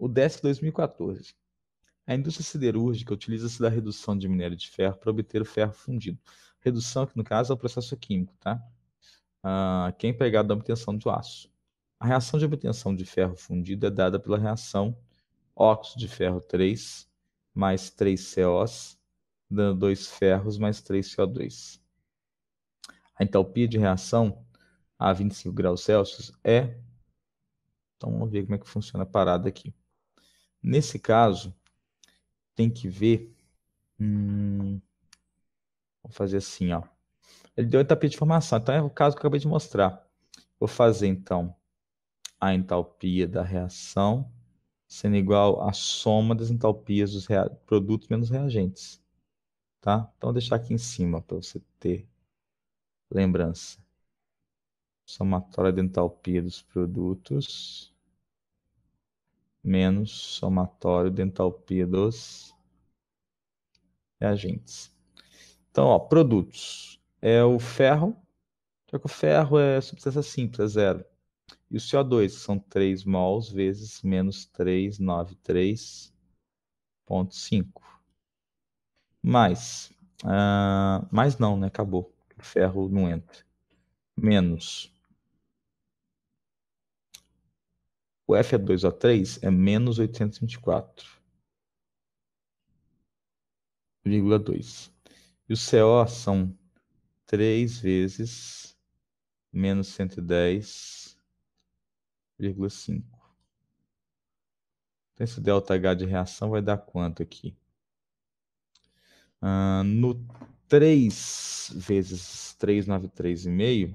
O DESC 2014. A indústria siderúrgica utiliza-se da redução de minério de ferro para obter o ferro fundido. Redução, que no caso é o processo químico, tá? Ah, que é empregado na obtenção do aço. A reação de obtenção de ferro fundido é dada pela reação óxido de ferro 3 mais 3 COs, dando 2 ferros mais 3 CO2. A entalpia de reação a 25 graus Celsius é. Então vamos ver como é que funciona a parada aqui. Nesse caso, tem que ver. Hum, vou fazer assim, ó. Ele deu entalpia de formação, então é o caso que eu acabei de mostrar. Vou fazer então a entalpia da reação sendo igual à soma das entalpias dos produtos menos reagentes. Tá? Então, vou deixar aqui em cima para você ter lembrança. Somatória de entalpia dos produtos menos somatório de entalpia dos reagentes. Então, ó, produtos. É o ferro, só que o ferro é substância simples, é zero. E o CO2, são 3 mols vezes menos 393.5. Mais, uh, mais não, né? Acabou. O ferro não entra. Menos O F é 2O3 é menos 824,2. E o CO são 3 vezes menos 110,5. Então, esse ΔH de reação vai dar quanto aqui? Ah, no 3 vezes 393,5,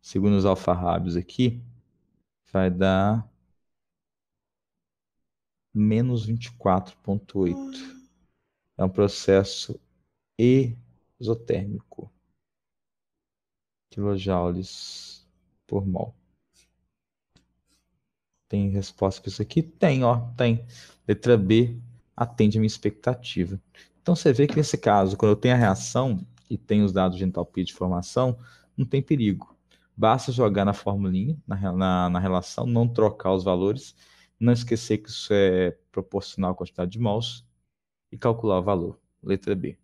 segundo os alfarrábios aqui, vai dar menos 24,8. É um processo exotérmico. Quilojoules por mol. Tem resposta para isso aqui? Tem, ó, tem. Letra B atende a minha expectativa. Então você vê que nesse caso, quando eu tenho a reação e tenho os dados de entalpia de formação, não tem perigo. Basta jogar na formulinha, na, na, na relação, não trocar os valores, não esquecer que isso é proporcional à quantidade de mols e calcular o valor. Letra B.